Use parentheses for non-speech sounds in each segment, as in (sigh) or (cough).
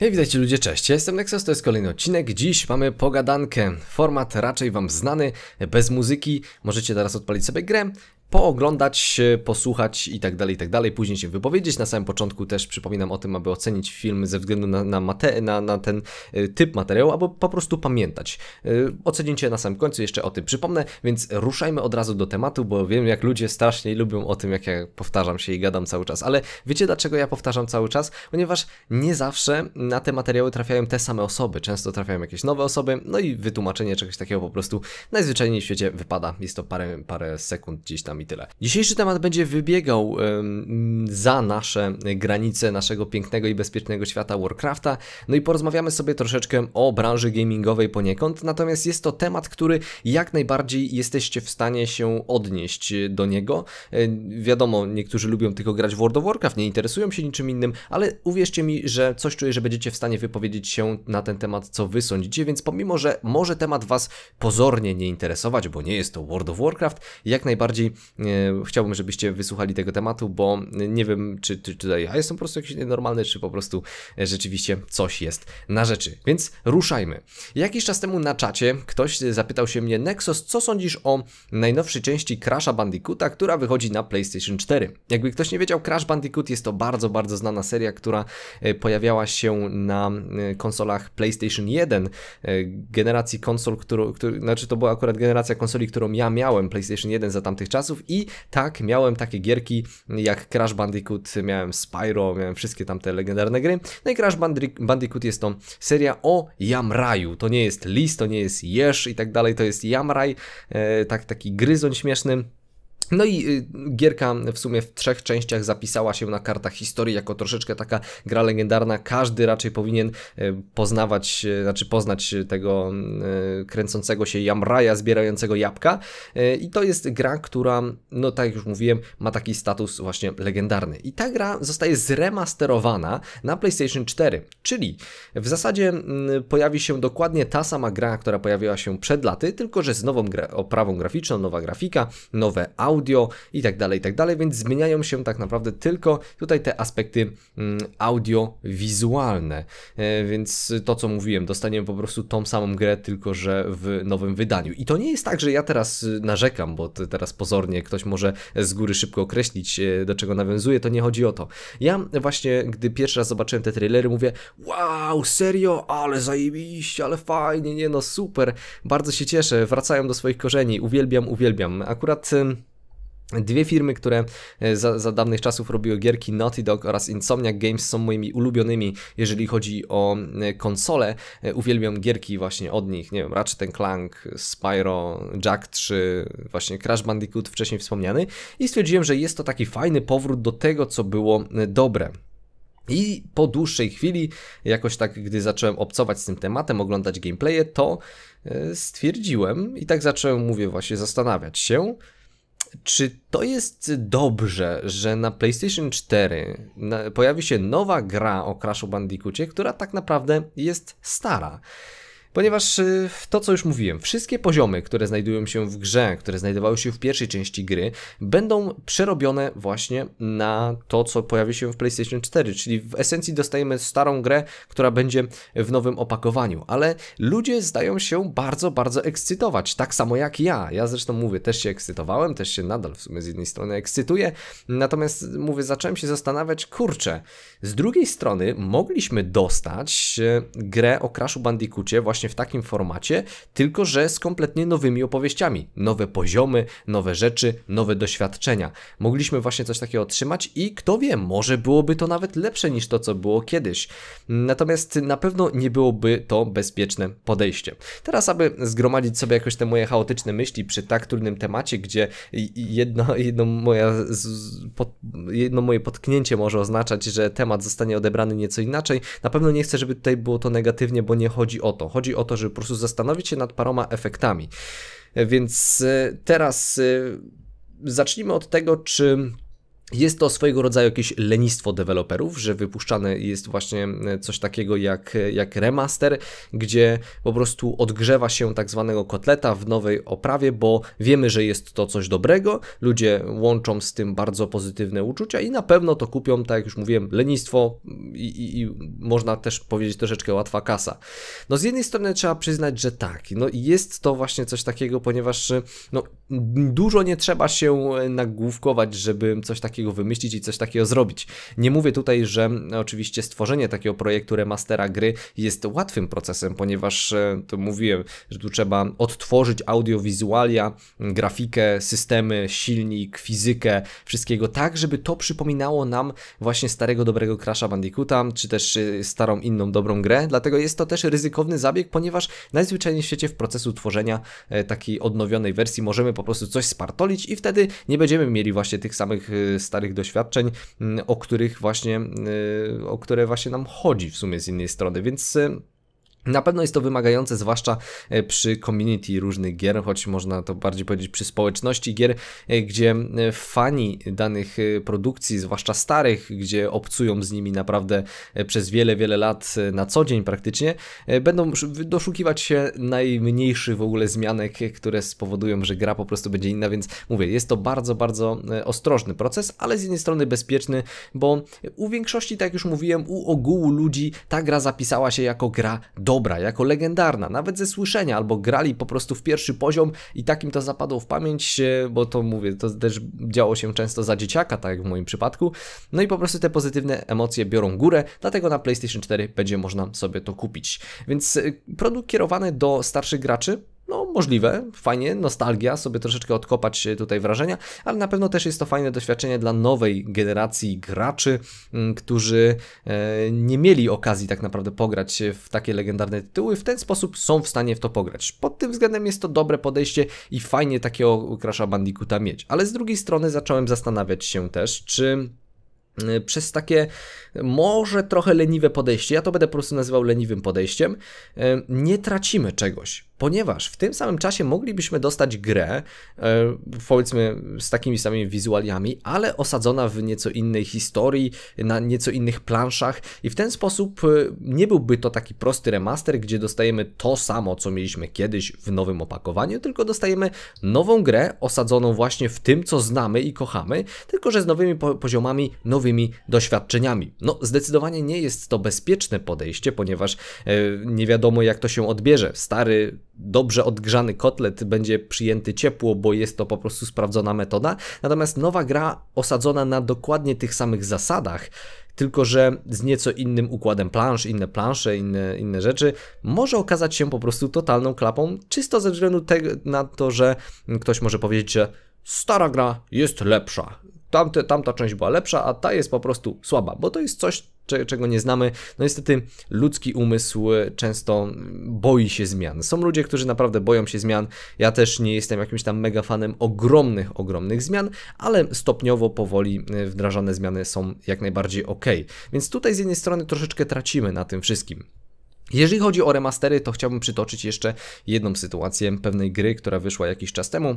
Hej, witajcie ludzie, cześć, jestem Nexus, to jest kolejny odcinek. Dziś mamy pogadankę, format raczej Wam znany, bez muzyki. Możecie teraz odpalić sobie grę pooglądać, posłuchać i tak dalej, i tak dalej, później się wypowiedzieć. Na samym początku też przypominam o tym, aby ocenić film ze względu na, na, mate, na, na ten y, typ materiału, albo po prostu pamiętać. Y, ocenicie na samym końcu, jeszcze o tym przypomnę, więc ruszajmy od razu do tematu, bo wiem jak ludzie strasznie lubią o tym, jak ja powtarzam się i gadam cały czas, ale wiecie dlaczego ja powtarzam cały czas? Ponieważ nie zawsze na te materiały trafiają te same osoby, często trafiają jakieś nowe osoby, no i wytłumaczenie czegoś takiego po prostu najzwyczajniej w świecie wypada. Jest to parę, parę sekund gdzieś tam i tyle. Dzisiejszy temat będzie wybiegał za nasze granice naszego pięknego i bezpiecznego świata Warcrafta, no i porozmawiamy sobie troszeczkę o branży gamingowej poniekąd, natomiast jest to temat, który jak najbardziej jesteście w stanie się odnieść do niego. wiadomo, niektórzy lubią tylko grać w World of Warcraft, nie interesują się niczym innym, ale uwierzcie mi, że coś czuję, że będziecie w stanie wypowiedzieć się na ten temat, co wy sądzicie, więc pomimo, że może temat was pozornie nie interesować, bo nie jest to World of Warcraft, jak najbardziej Chciałbym, żebyście wysłuchali tego tematu, bo nie wiem, czy, czy tutaj ja jestem po prostu jakiś nienormalny, czy po prostu e, rzeczywiście coś jest na rzeczy. Więc ruszajmy. Jakiś czas temu na czacie ktoś zapytał się mnie, Nexus, co sądzisz o najnowszej części Crash Bandicoota, która wychodzi na PlayStation 4? Jakby ktoś nie wiedział, Crash Bandicoot jest to bardzo, bardzo znana seria, która e, pojawiała się na e, konsolach PlayStation 1, generacji konsol, którą, który, znaczy to była akurat generacja konsoli, którą ja miałem, PlayStation 1 za tamtych czasów, i tak, miałem takie gierki jak Crash Bandicoot, miałem Spyro, miałem wszystkie tamte legendarne gry. No i Crash Bandicoot jest to seria o Jamraju. To nie jest lis, to nie jest Jesz i tak dalej, to jest Jamraj, e, tak, taki gryzoń śmieszny. No i y, gierka w sumie w trzech częściach zapisała się na kartach historii jako troszeczkę taka gra legendarna. Każdy raczej powinien y, poznawać, y, znaczy poznać tego kręcącego się jamraja zbierającego jabłka. I to jest gra, która, no tak jak już mówiłem, ma taki status właśnie legendarny. I ta gra zostaje zremasterowana na PlayStation 4, czyli w zasadzie mm, pojawi się dokładnie ta sama gra, która pojawiła się przed laty, tylko że z nową oprawą graficzną, nowa grafika, nowe audio, audio i tak dalej, i tak dalej, więc zmieniają się tak naprawdę tylko tutaj te aspekty mm, audio-wizualne, e, więc to co mówiłem, dostaniemy po prostu tą samą grę, tylko że w nowym wydaniu. I to nie jest tak, że ja teraz y, narzekam, bo teraz pozornie ktoś może z góry szybko określić, e, do czego nawiązuje, to nie chodzi o to. Ja właśnie, gdy pierwszy raz zobaczyłem te trailery, mówię, wow, serio, ale zajebiście, ale fajnie, nie no, super, bardzo się cieszę, wracają do swoich korzeni, uwielbiam, uwielbiam. Akurat Dwie firmy, które e, za, za, dawnych czasów robiły gierki Naughty Dog oraz Insomniac Games są moimi ulubionymi, jeżeli chodzi o e, konsole. E, uwielbiam gierki właśnie od nich, nie wiem, Ratchet Clank, Spyro, Jack 3, właśnie Crash Bandicoot wcześniej wspomniany i stwierdziłem, że jest to taki fajny powrót do tego, co było dobre. I po dłuższej chwili, jakoś tak, gdy zacząłem obcować z tym tematem, oglądać gameplaye, to stwierdziłem i tak zacząłem, mówię, właśnie zastanawiać się, czy to jest dobrze, że na PlayStation 4 pojawi się nowa gra o Crashu Bandicootie, która tak naprawdę jest stara? Ponieważ y, to, co już mówiłem, wszystkie poziomy, które znajdują się w grze, które znajdowały się w pierwszej części gry, będą przerobione właśnie na to, co pojawi się w PlayStation 4, czyli w esencji dostajemy starą grę, która będzie w nowym opakowaniu, ale ludzie zdają się bardzo, bardzo ekscytować, tak samo jak ja. Ja zresztą mówię, też się ekscytowałem, też się nadal w sumie z jednej strony ekscytuję, natomiast mówię, zacząłem się zastanawiać, kurczę, z drugiej strony mogliśmy dostać y, grę o Crashu Bandicoocie właśnie właśnie w takim formacie, tylko że z kompletnie nowymi opowieściami. Nowe poziomy, nowe rzeczy, nowe doświadczenia. Mogliśmy właśnie coś takiego otrzymać i kto wie, może byłoby to nawet lepsze niż to, co było kiedyś. Natomiast na pewno nie byłoby to bezpieczne podejście. Teraz, aby zgromadzić sobie jakoś te moje chaotyczne myśli przy tak trudnym temacie, gdzie jedno, jedno, moja, pod, jedno moje potknięcie może oznaczać, że temat zostanie odebrany nieco inaczej, na pewno nie chcę, żeby tutaj było to negatywnie, bo nie chodzi o to. Chodzi chodzi o to, żeby po prostu zastanowić się nad paroma efektami. Więc e, teraz e, zacznijmy od tego, czy jest to swojego rodzaju jakieś lenistwo deweloperów, że wypuszczane jest właśnie e, coś takiego jak, e, jak remaster, gdzie po prostu odgrzewa się tak zwanego kotleta w nowej oprawie, bo wiemy, że jest to coś dobrego, ludzie łączą z tym bardzo pozytywne uczucia i na pewno to kupią, tak jak już mówiłem, lenistwo i, i, i można też powiedzieć troszeczkę łatwa kasa. No z jednej strony trzeba przyznać, że tak, no jest to właśnie coś takiego, ponieważ e, no, dużo nie trzeba się nagłówkować, żeby coś takiego takiego wymyślić i coś takiego zrobić. Nie mówię tutaj, że no, oczywiście stworzenie takiego projektu remastera gry jest łatwym procesem, ponieważ e, to mówiłem, że tu trzeba odtworzyć audiowizualia, grafikę, systemy, silnik, fizykę, wszystkiego tak, żeby to przypominało nam właśnie starego dobrego Crash'a Bandicoota, czy też e, starą inną dobrą grę, dlatego jest to też ryzykowny zabieg, ponieważ najzwyczajniej w świecie w procesu tworzenia e, takiej odnowionej wersji możemy po prostu coś spartolić i wtedy nie będziemy mieli właśnie tych samych starych doświadczeń, mm, o których właśnie, y, o które właśnie nam chodzi w sumie z innej strony, więc y, na pewno jest to wymagające, zwłaszcza e, przy community różnych gier, choć można to bardziej powiedzieć przy społeczności gier, e, gdzie e, fani danych produkcji, zwłaszcza starych, gdzie obcują z nimi naprawdę przez wiele, wiele lat na co dzień praktycznie, będą doszukiwać się najmniejszych w ogóle zmianek, które spowodują, że gra po prostu będzie inna, więc mówię, jest to bardzo, bardzo ostrożny proces, ale z jednej strony bezpieczny, bo u większości, tak jak już mówiłem, u ogółu ludzi ta gra zapisała się jako gra do dobra, jako legendarna, nawet ze słyszenia, albo grali po prostu w pierwszy poziom i takim to zapadło w pamięć, e, bo to mówię, to też działo się często za dzieciaka, tak jak w moim przypadku. No i po prostu te pozytywne emocje biorą górę, dlatego na PlayStation 4 będzie można sobie to kupić. Więc e, produkt kierowany do starszych graczy, no, możliwe, fajnie, nostalgia, sobie troszeczkę odkopać e, tutaj wrażenia, ale na pewno też jest to fajne doświadczenie dla nowej generacji graczy, mm, którzy e, nie mieli okazji tak naprawdę pograć w takie legendarne tytuły, w ten sposób są w stanie w to pograć. Pod tym względem jest to dobre podejście i fajnie takiego Crash'a Bandicoota mieć. Ale z drugiej strony zacząłem zastanawiać się też, czy Y, przez takie może trochę leniwe podejście, ja to będę po prostu nazywał leniwym podejściem, y, nie tracimy czegoś, ponieważ w tym samym czasie moglibyśmy dostać grę, y, powiedzmy z takimi samymi wizualiami, ale osadzona w nieco innej historii, na nieco innych planszach i w ten sposób nie byłby to taki prosty remaster, gdzie dostajemy to samo, co mieliśmy kiedyś w nowym opakowaniu, tylko dostajemy nową grę osadzoną właśnie w tym, co znamy i kochamy, tylko że z nowymi poziomami, nowymi nowymi doświadczeniami. No, zdecydowanie nie jest to bezpieczne podejście, ponieważ e, nie wiadomo, jak to się odbierze. Stary, dobrze odgrzany kotlet będzie przyjęty ciepło, bo jest to po prostu sprawdzona metoda. Natomiast nowa gra osadzona na dokładnie tych samych zasadach tylko że z nieco innym układem plansz, inne plansze, inne, inne rzeczy, może okazać się po prostu totalną klapą, czysto ze względu na to, że ktoś może powiedzieć, że stara gra jest lepsza tamte, tamta część była lepsza, a ta jest po prostu słaba, bo to jest coś, czego nie znamy. No niestety ludzki umysł y, często mm, boi się zmian. Są ludzie, którzy naprawdę boją się zmian. Ja też nie jestem jakimś tam mega fanem ogromnych, ogromnych zmian, ale stopniowo, powoli y, wdrażane zmiany są jak najbardziej ok. Więc tutaj z jednej strony troszeczkę tracimy na tym wszystkim. Jeżeli chodzi o remastery, to chciałbym przytoczyć jeszcze jedną sytuację pewnej gry, która wyszła jakiś czas temu.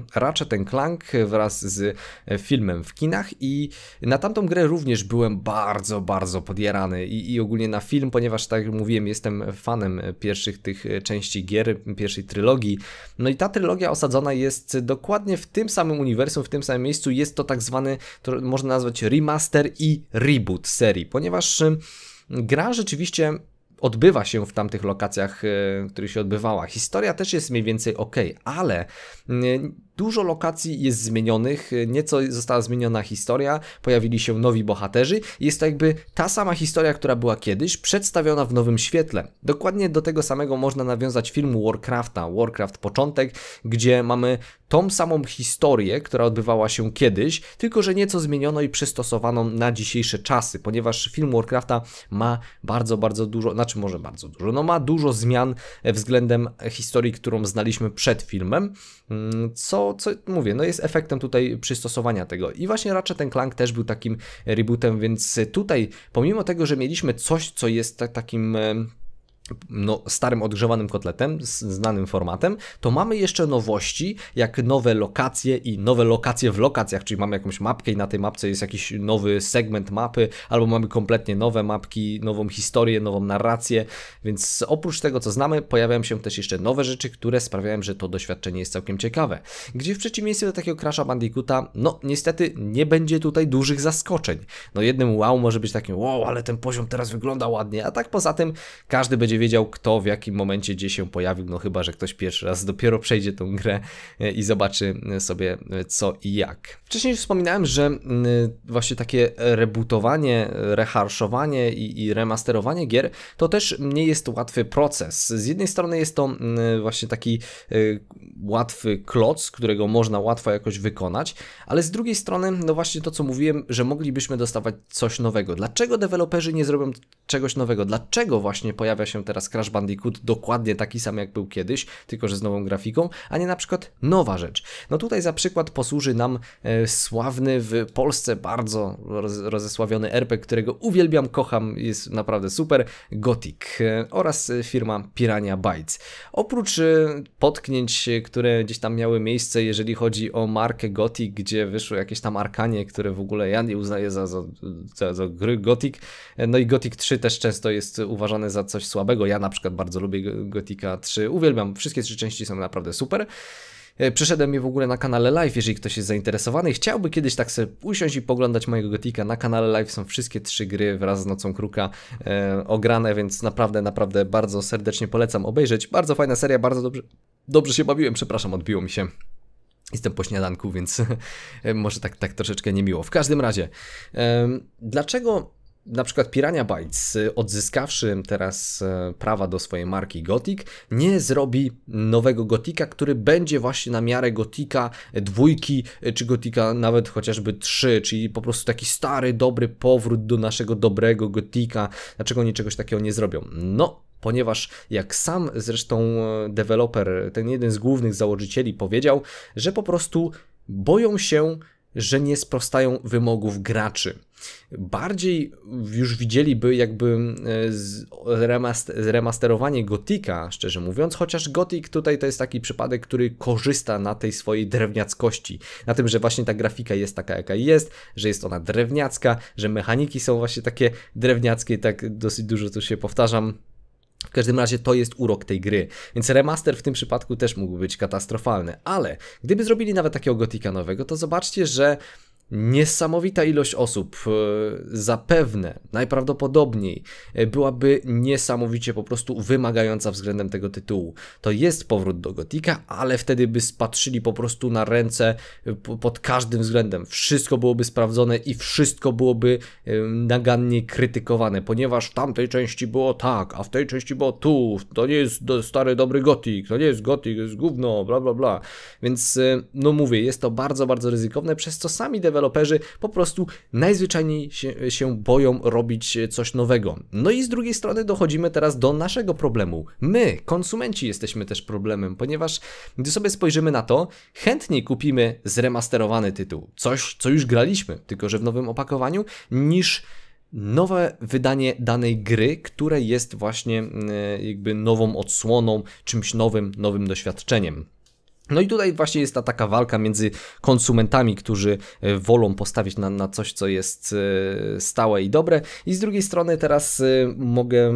ten klank wraz z e, filmem w kinach i na tamtą grę również byłem bardzo, bardzo podjarany i, i ogólnie na film, ponieważ tak jak mówiłem, jestem fanem pierwszych tych e, części gier, pierwszej trylogii. No i ta trylogia osadzona jest dokładnie w tym samym uniwersum, w tym samym miejscu. Jest to tak zwany, to można nazwać remaster i reboot serii, ponieważ e, gra rzeczywiście odbywa się w tamtych lokacjach, e, w których się odbywała. Historia też jest mniej więcej ok, ale mm, Dużo lokacji jest zmienionych, nieco została zmieniona historia, pojawili się nowi bohaterzy. Jest to jakby ta sama historia, która była kiedyś, przedstawiona w nowym świetle. Dokładnie do tego samego można nawiązać film Warcrafta, Warcraft Początek, gdzie mamy tą samą historię, która odbywała się kiedyś, tylko że nieco zmieniono i przystosowano na dzisiejsze czasy, ponieważ film Warcrafta ma bardzo, bardzo dużo, znaczy może bardzo dużo, no ma dużo zmian e, względem historii, którą znaliśmy przed filmem, mm, co co, mówię, no jest efektem tutaj przystosowania tego. I właśnie raczej ten klank też był takim rebootem, więc tutaj pomimo tego, że mieliśmy coś, co jest takim no, starym odgrzewanym kotletem, znanym formatem, to mamy jeszcze nowości, jak nowe lokacje i nowe lokacje w lokacjach, czyli mamy jakąś mapkę i na tej mapce jest jakiś nowy segment mapy, albo mamy kompletnie nowe mapki, nową historię, nową narrację, więc oprócz tego, co znamy, pojawiają się też jeszcze nowe rzeczy, które sprawiają, że to doświadczenie jest całkiem ciekawe. Gdzie w przeciwieństwie do takiego Crash'a Bandicoota, no niestety nie będzie tutaj dużych zaskoczeń. No jednym wow może być takim wow, ale ten poziom teraz wygląda ładnie, a tak poza tym każdy będzie wiedział kto w jakim momencie gdzie się pojawił, no chyba, że ktoś pierwszy raz dopiero przejdzie tą grę e, i zobaczy e, sobie e, co i jak. Wcześniej już wspominałem, że mm, właśnie takie rebootowanie, reharszowanie i, i remasterowanie gier to też nie jest łatwy proces. Z jednej strony jest to mm, właśnie taki łatwy kloc, którego można łatwo jakoś wykonać, ale z drugiej strony, no właśnie to co mówiłem, że moglibyśmy dostawać coś nowego. Dlaczego deweloperzy nie zrobią czegoś nowego? Dlaczego właśnie pojawia się ten teraz Crash Bandicoot dokładnie taki sam jak był kiedyś, tylko że z nową grafiką, a nie na przykład nowa rzecz. No tutaj za przykład posłuży nam e, sławny w Polsce bardzo roz, rozesławiony RPG, którego uwielbiam, kocham, jest naprawdę super, Gothic e, oraz firma Pirania Bytes. Oprócz e, potknięć, e, które gdzieś tam miały miejsce, jeżeli chodzi o markę Gothic, gdzie wyszło jakieś tam Arkanie, które w ogóle ja nie uznaję za, za, za, za gry Gothic, e, no i Gothic 3 też często jest uważane za coś słabego, ja na przykład bardzo lubię Gotika 3, uwielbiam, wszystkie trzy części są naprawdę super. E, Przyszedłem je w ogóle na kanale live, jeżeli ktoś jest zainteresowany i chciałby kiedyś tak sobie usiąść i poglądać mojego Gotika. Na kanale live są wszystkie trzy gry wraz z Nocą Kruka e, ograne, więc naprawdę, naprawdę bardzo serdecznie polecam obejrzeć. Bardzo fajna seria, bardzo dobrze, dobrze się bawiłem, przepraszam, odbiło mi się. Jestem po śniadanku, więc (laughs) e, może tak, tak troszeczkę niemiło. W każdym razie, e, dlaczego na przykład Pirania Bytes, y, odzyskawszy teraz y, prawa do swojej marki Gothic, nie zrobi nowego Gotika, który będzie właśnie na miarę Gotika dwójki, y, czy Gotika nawet chociażby trzy, czyli po prostu taki stary, dobry powrót do naszego dobrego Gotika. Dlaczego oni czegoś takiego nie zrobią? No, ponieważ jak sam zresztą deweloper, ten jeden z głównych założycieli powiedział, że po prostu boją się, że nie sprostają wymogów graczy bardziej już widzieliby jakby e, remasterowanie Gotika, szczerze mówiąc, chociaż Gotik tutaj to jest taki przypadek, który korzysta na tej swojej drewniackości, na tym, że właśnie ta grafika jest taka jaka jest, że jest ona drewniacka, że mechaniki są właśnie takie drewniackie, tak dosyć dużo tu się powtarzam, w każdym razie to jest urok tej gry, więc remaster w tym przypadku też mógł być katastrofalny, ale gdyby zrobili nawet takiego gotika nowego, to zobaczcie, że Niesamowita ilość osób e, zapewne, najprawdopodobniej e, byłaby niesamowicie po prostu wymagająca względem tego tytułu. To jest powrót do Gotika, ale wtedy by spatrzyli po prostu na ręce e, pod każdym względem. Wszystko byłoby sprawdzone i wszystko byłoby nagannie krytykowane, ponieważ w tamtej części było tak, a w tej części było tu. To nie jest stary dobry Gotik, to nie jest Gotik, to jest gówno, bla bla bla. Więc no mówię, jest to bardzo, bardzo ryzykowne, przez co sami deweloperzy deweloperzy po prostu najzwyczajniej się, się boją robić coś nowego. No i z drugiej strony dochodzimy teraz do naszego problemu. My, konsumenci, jesteśmy też problemem, ponieważ gdy sobie spojrzymy na to, chętniej kupimy zremasterowany tytuł, coś, co już graliśmy, tylko że w nowym opakowaniu, niż nowe wydanie danej gry, które jest właśnie mm, jakby nową odsłoną, czymś nowym, nowym doświadczeniem. No i tutaj właśnie jest ta taka walka między konsumentami, którzy e, wolą postawić na, na, coś, co jest e, stałe i dobre. I z drugiej strony teraz e, mogę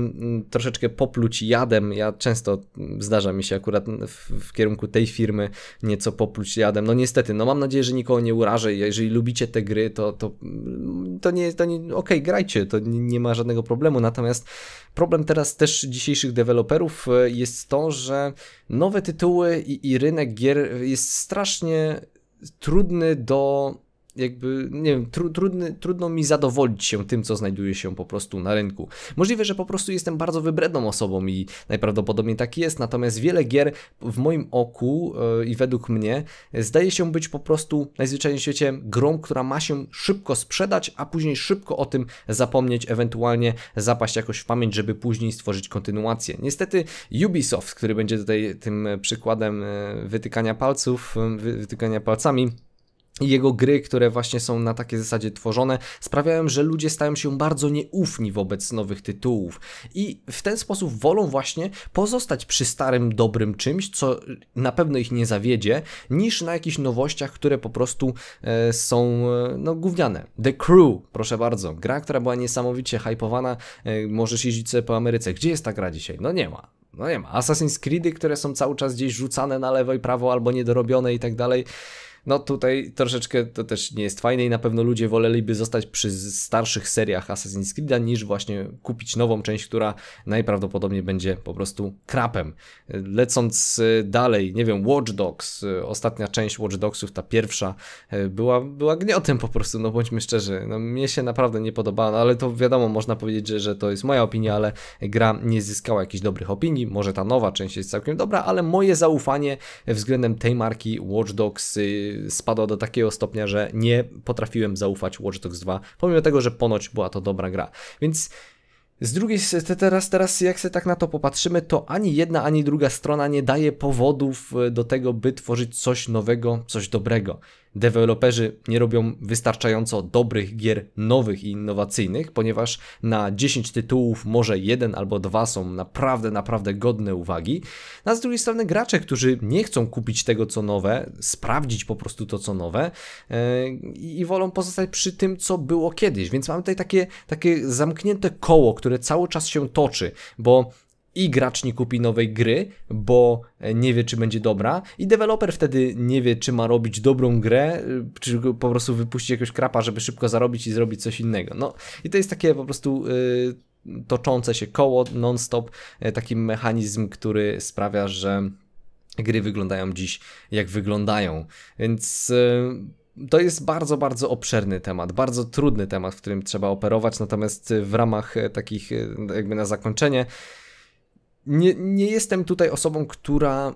troszeczkę popluć jadem. Ja często zdarza mi się akurat w, w kierunku tej firmy nieco popluć jadem. No niestety, no mam nadzieję, że nikogo nie urażę. Jeżeli lubicie te gry, to, to, mm, to nie, to nie okej, okay, grajcie, to nie, nie ma żadnego problemu. Natomiast problem teraz też dzisiejszych deweloperów jest to, że nowe tytuły i, i rynek gier gier jest strasznie trudny do jakby, nie wiem, tru, trudny, trudno mi zadowolić się tym, co znajduje się po prostu na rynku. Możliwe, że po prostu jestem bardzo wybredną osobą i najprawdopodobniej tak jest, natomiast wiele gier w moim oku yy, i według mnie zdaje się być po prostu najzwyczajniej w świecie grą, która ma się szybko sprzedać, a później szybko o tym zapomnieć, ewentualnie zapaść jakoś w pamięć, żeby później stworzyć kontynuację. Niestety Ubisoft, który będzie tutaj tym przykładem e, wytykania palców, e, wytykania palcami, jego gry, które właśnie są na takiej zasadzie tworzone, sprawiają, że ludzie stają się bardzo nieufni wobec nowych tytułów i w ten sposób wolą właśnie pozostać przy starym dobrym czymś, co na pewno ich nie zawiedzie, niż na jakichś nowościach, które po prostu e, są e, no gówniane. The Crew, proszę bardzo, gra, która była niesamowicie hypowana, e, możesz jeździć sobie po Ameryce. Gdzie jest ta gra dzisiaj? No nie ma. No nie ma. Assassin's Creedy, które są cały czas gdzieś rzucane na lewo i prawo albo niedorobione i tak dalej. No tutaj troszeczkę to też nie jest fajne i na pewno ludzie woleliby zostać przy starszych seriach Assassin's Creed'a niż właśnie kupić nową część, która najprawdopodobniej będzie po prostu krapem. Lecąc e, dalej, nie wiem, Watch Dogs, e, ostatnia część Watch Dogsów, ta pierwsza, e, była, była gniotem po prostu, no bądźmy szczerzy. No, mnie się naprawdę nie podobała, no, ale to wiadomo, można powiedzieć, że, że to jest moja opinia, ale gra nie zyskała jakichś dobrych opinii. Może ta nowa część jest całkiem dobra, ale moje zaufanie względem tej marki Watch Dogs spadła do takiego stopnia, że nie potrafiłem zaufać Watch Dogs 2, pomimo tego, że ponoć była to dobra gra. Więc z drugiej strony, teraz, teraz jak się tak na to popatrzymy, to ani jedna, ani druga strona nie daje powodów e, do tego, by tworzyć coś nowego, coś dobrego deweloperzy nie robią wystarczająco dobrych gier nowych i innowacyjnych, ponieważ na 10 tytułów może jeden albo dwa są naprawdę, naprawdę godne uwagi. No a z drugiej strony gracze, którzy nie chcą kupić tego co nowe, sprawdzić po prostu to co nowe yy, i wolą pozostać przy tym co było kiedyś. Więc mamy tutaj takie, takie zamknięte koło, które cały czas się toczy, bo i gracz nie kupi nowej gry, bo e, nie wie, czy będzie dobra, i deweloper wtedy nie wie, czy ma robić dobrą grę, e, czy po prostu wypuścić jakiegoś krapa, żeby szybko zarobić i zrobić coś innego. No i to jest takie po prostu. Yy, toczące się koło non-stop, taki mechanizm, który sprawia, że gry wyglądają dziś jak wyglądają. Więc to jest bardzo, bardzo obszerny temat, bardzo trudny temat, w którym trzeba operować, natomiast w ramach takich, jakby na zakończenie, nie, nie jestem tutaj osobą, która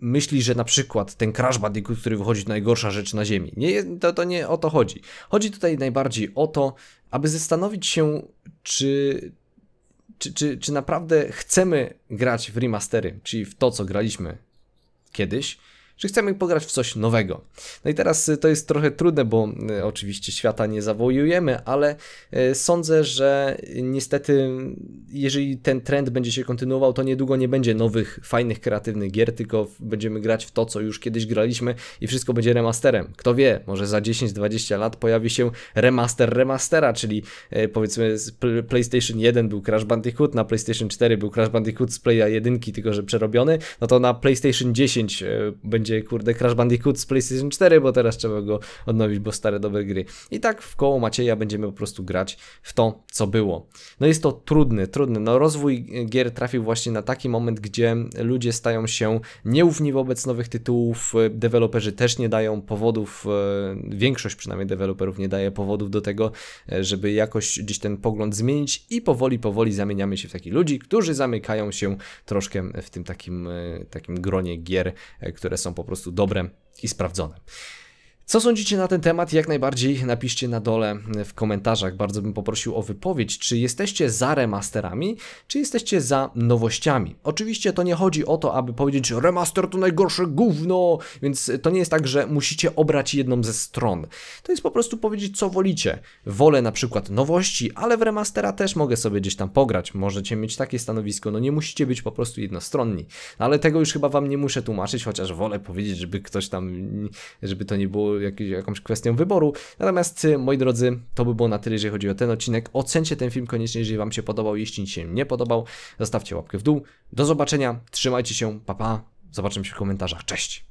myśli, że na przykład ten Crash Bandicoot, który wychodzi, to najgorsza rzecz na Ziemi. Nie, to, to nie o to chodzi. Chodzi tutaj najbardziej o to, aby zastanowić się, czy, czy, czy, czy naprawdę chcemy grać w remastery, czyli w to, co graliśmy kiedyś, że chcemy pograć w coś nowego. No i teraz y, to jest trochę trudne, bo y, oczywiście świata nie zawołujemy, ale y, sądzę, że niestety, jeżeli ten trend będzie się kontynuował, to niedługo nie będzie nowych, fajnych, kreatywnych gier, tylko będziemy grać w to, co już kiedyś graliśmy i wszystko będzie remasterem. Kto wie, może za 10-20 lat pojawi się remaster remastera, czyli powiedzmy z PlayStation 1 był Crash Bandicoot, na PlayStation 4 był Crash Bandicoot z Playa 1, tylko że przerobiony, no to na PlayStation 10 będzie będzie kurde Crash Bandicoot z PlayStation 4, bo teraz trzeba go odnowić, bo stare dobre gry. I tak w koło Macieja będziemy po prostu grać w to, co było. No jest to trudny, trudny. No rozwój gier trafił właśnie na taki moment, gdzie ludzie stają się nieufni wobec nowych tytułów, deweloperzy też nie dają powodów, e, większość przynajmniej deweloperów nie daje powodów do tego, e, żeby jakoś gdzieś ten pogląd zmienić i powoli, powoli zamieniamy się w takich ludzi, którzy zamykają się troszkę w tym takim, e, takim gronie gier, które są po po prostu dobre i sprawdzone. Co sądzicie na ten temat? Jak najbardziej napiszcie na dole e, w komentarzach. Bardzo bym poprosił o wypowiedź, czy jesteście za remasterami, czy jesteście za nowościami. Oczywiście to nie chodzi o to, aby powiedzieć remaster to najgorsze gówno, więc to nie jest tak, że musicie obrać jedną ze stron. To jest po prostu powiedzieć, co wolicie. Wolę na przykład nowości, ale w remastera też mogę sobie gdzieś tam pograć. Możecie mieć takie stanowisko, no nie musicie być po prostu jednostronni. Ale tego już chyba wam nie muszę tłumaczyć, chociaż wolę powiedzieć, żeby ktoś tam, żeby to nie było jakąś kwestią wyboru. Natomiast, y, moi drodzy, to by było na tyle, jeżeli chodzi o ten odcinek. Ocencie ten film koniecznie, jeżeli Wam się podobał. Jeśli się nie podobał, zostawcie łapkę w dół. Do zobaczenia, trzymajcie się, papa. Pa. Zobaczymy się w komentarzach. Cześć!